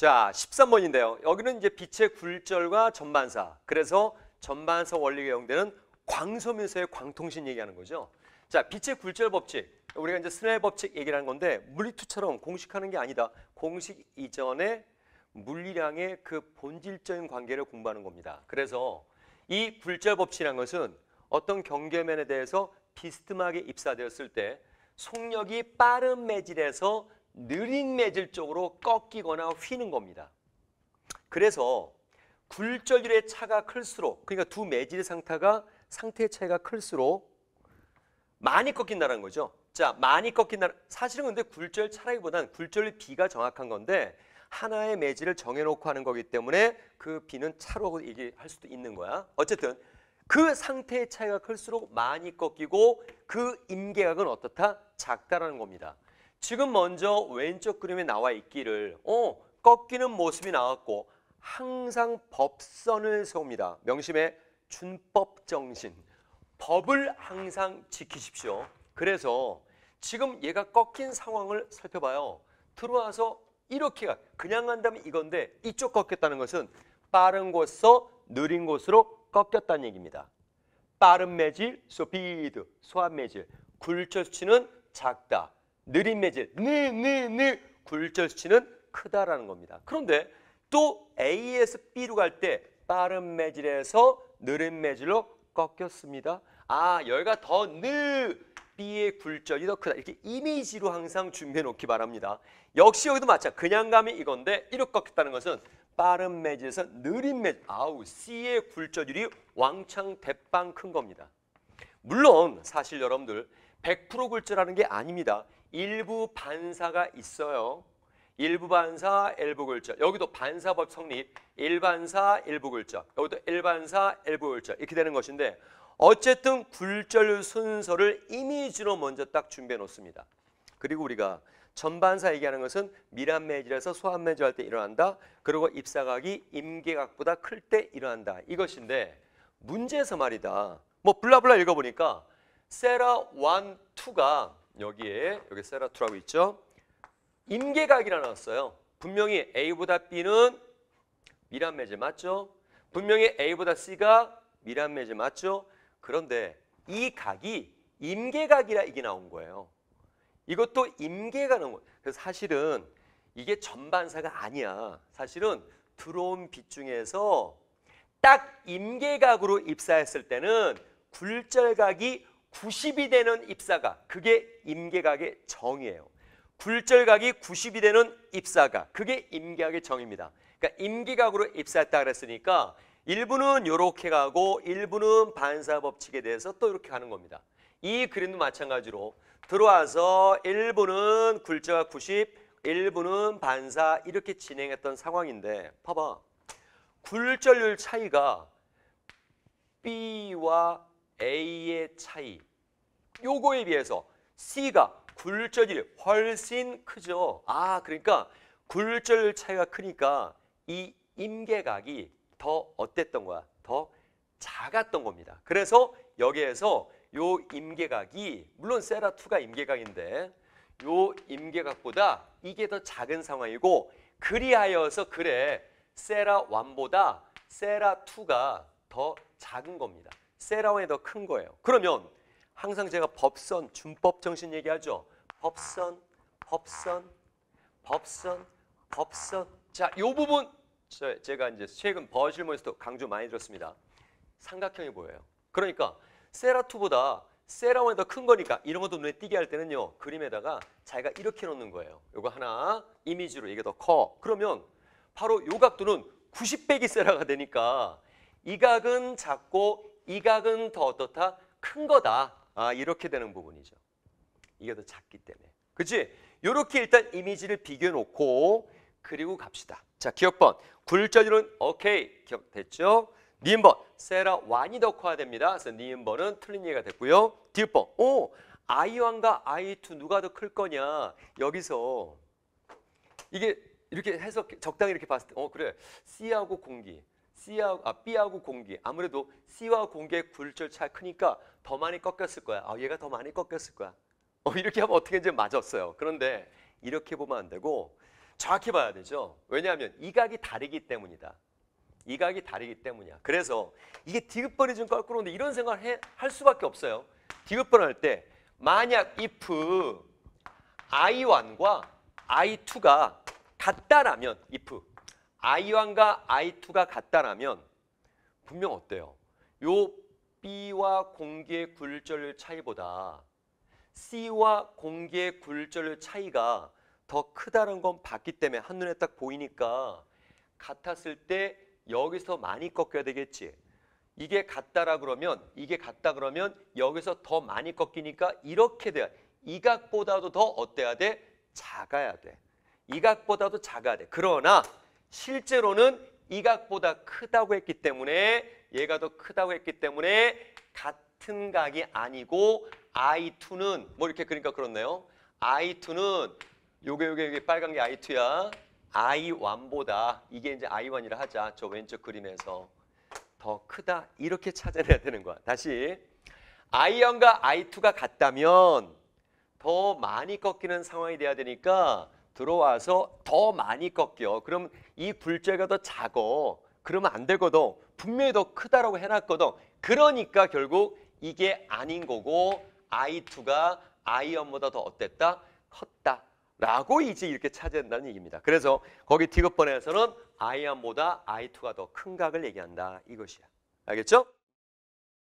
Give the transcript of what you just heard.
자, 13번인데요. 여기는 이제 빛의 굴절과 전반사. 그래서 전반사 원리가 이용되는 광섬유소의 광통신 얘기하는 거죠. 자, 빛의 굴절 법칙. 우리가 이제 스넬 법칙 얘기를 하는 건데 물리투처럼 공식하는 게 아니다. 공식 이전에 물리량의 그 본질적인 관계를 공부하는 겁니다. 그래서 이 굴절 법칙이라는 것은 어떤 경계면에 대해서 비스듬하게 입사되었을 때 속력이 빠른 매질에서 느린 매질 쪽으로 꺾이거나 휘는 겁니다. 그래서 굴절률의 차가 클수록 그러니까 두 매질 의 상태가 상태의 차이가 클수록 많이 꺾인다는 거죠. 자, 많이 꺾인다. 사실은 근데 굴절 차라기보단 굴절 비가 정확한 건데 하나의 매질을 정해놓고 하는 거기 때문에 그 비는 차로 얘기할 수도 있는 거야. 어쨌든 그 상태의 차이가 클수록 많이 꺾이고 그 임계각은 어떻다? 작다라는 겁니다. 지금 먼저 왼쪽 그림에 나와 있기를 어, 꺾이는 모습이 나왔고 항상 법선을 세웁니다. 명심해 준법 정신. 법을 항상 지키십시오. 그래서 지금 얘가 꺾인 상황을 살펴봐요. 들어와서 이렇게 가. 그냥 간다면 이건데 이쪽 꺾였다는 것은 빠른 곳서 느린 곳으로 꺾였다는 얘기입니다. 빠른 매질, 소피드, 소한 매질. 굴절치는 작다. 느린 매질, 느느느 굴절치는 수 크다라는 겁니다. 그런데 또 A에서 B로 갈 때 빠른 매질에서 느린 매질로 꺾였습니다. 아, 여기가 더 느, B의 굴절이 더 크다. 이렇게 이미지로 항상 준비해 놓기 바랍니다. 역시 여기도 마찬가지. 그냥 감이 이건데 이렇게 꺾였다는 것은 빠른 매질에서 느린 매질, 아우, C의 굴절율이 왕창 대빵 큰 겁니다. 물론 사실 여러분들 100% 굴절하는 게 아닙니다. 일부 반사가 있어요. 일부 반사, 일부 글절 여기도 반사법 성립, 일반사, 일부 글절 여기도 일반사, 일부 글절 이렇게 되는 것인데 어쨌든 굴절 순서를 이미지로 먼저 딱 준비해 놓습니다. 그리고 우리가 전반사 얘기하는 것은 미란 매질에서 소한 매질할 때 일어난다. 그리고 입사각이 임계각보다 클 때 일어난다. 이것인데 문제에서 말이다. 뭐 블라블라 읽어보니까 세라 1, 2가 여기에 여기 세라투라고 있죠. 임계각이라 나왔어요. 분명히 A보다 B는 미란매제 맞죠? 분명히 A보다 C가 미란매제 맞죠? 그런데 이 각이 임계각이라 이게 나온 거예요. 이것도 임계가 나온 거예요. 그래서 사실은 이게 전반사가 아니야. 사실은 들어온 빛 중에서 딱 임계각으로 입사했을 때는 굴절각이 90이 되는 입사가 그게 임계각의 정이에요. 굴절각이 90이 되는 입사가 그게 임계각의 정입니다. 그러니까 임계각으로 입사했다 그랬으니까 일부는 이렇게 가고 일부는 반사 법칙에 대해서 또 이렇게 가는 겁니다. 이 그림도 마찬가지로 들어와서 일부는 굴절각 90, 일부는 반사 이렇게 진행했던 상황인데 봐봐. 굴절률 차이가 B와 A의 차이 요거에 비해서 C가 굴절이 훨씬 크죠. 아 그러니까 굴절 차이가 크니까 이 임계각이 더 어땠던 거야? 더 작았던 겁니다. 그래서 여기에서 요 임계각이 물론 세라2가 임계각인데 요 임계각보다 이게 더 작은 상황이고 그리하여서 그래 세라1보다 세라2가 더 작은 겁니다. 세라오에 더큰 거예요. 그러면 항상 제가 법선, 준법 정신 얘기하죠. 법선, 법선, 법선, 법선. 자, 요 부분 제가 이제 최근 버실몬에서도 강조 많이 들었습니다. 삼각형이 보여요. 그러니까 세라투보다 세라원이 더 큰 거니까 이런 것도 눈에 띄게 할 때는요. 그림에다가 자기가 이렇게 놓는 거예요. 요거 하나 이미지로 이게 더 커. 그러면 바로 요 각도는 90배기 세라가 되니까 이 각은 작고 이 각은 더 어떻다? 큰 거다. 아, 이렇게 되는 부분이죠. 이게 더 작기 때문에. 그치? 이렇게 일단 이미지를 비교해 놓고 그리고 갑시다. 자, 기억번. 굴절률은 오케이. 기억됐죠? 니은번. 세라 완이 더 커야 됩니다. 그래서 니은번은 틀린 얘기가 됐고요. 디귿번. 오! 아이왕과 아이투 누가 더 클 거냐? 여기서 이게 이렇게 해석 적당히 이렇게 봤을 때어 그래. C하고 공기. C하고, 아, B하고 공기. 아무래도 C와 공기의 굴절 차 크니까 더 많이 꺾였을 거야. 아, 얘가 더 많이 꺾였을 거야. 어, 이렇게 하면 어떻게 이제 맞았어요. 그런데 이렇게 보면 안 되고 정확히 봐야 되죠. 왜냐하면 이 각이 다르기 때문이다. 이 각이 다르기 때문이야. 그래서 이게 디귿번이 좀 거꾸로인데 이런 생각을 해, 할 수밖에 없어요. 디귿번 할때 만약 if i1과 i2가 같다라면 if I1과 I2가 같다라면 분명 어때요? 요 B와 공기의 굴절 차이보다 C와 공기의 굴절 차이가 더 크다는 건 봤기 때문에 한눈에 딱 보이니까 같았을 때 여기서 많이 꺾여야 되겠지. 이게 같다라 그러면 이게 같다 그러면 여기서 더 많이 꺾이니까 이렇게 돼야 이 각보다도 더 어때야 돼? 작아야 돼. 이 각보다도 작아야 돼. 그러나 실제로는 이 각보다 크다고 했기 때문에 얘가 더 크다고 했기 때문에 같은 각이 아니고 I2는 뭐 이렇게 그러니까 그렇네요. I2는 요게 요게 요게 빨간 게 I2야. I1보다 이게 이제 I1이라 하자. 저 왼쪽 그림에서 더 크다 이렇게 찾아내야 되는 거야. 다시 I1과 I2가 같다면 더 많이 꺾이는 상황이 돼야 되니까 들어와서 더 많이 꺾여. 그럼 이 불제가 더 작어. 그러면 안 되거든. 분명히 더 크다라고 해놨거든. 그러니까 결국 이게 아닌 거고 I2가 I1보다 더 어땠다? 컸다. 라고 이제 이렇게 차지한다는 얘기입니다. 그래서 거기 디귿번에서는 I1보다 I2가 더 큰 각을 얘기한다. 이것이야. 알겠죠?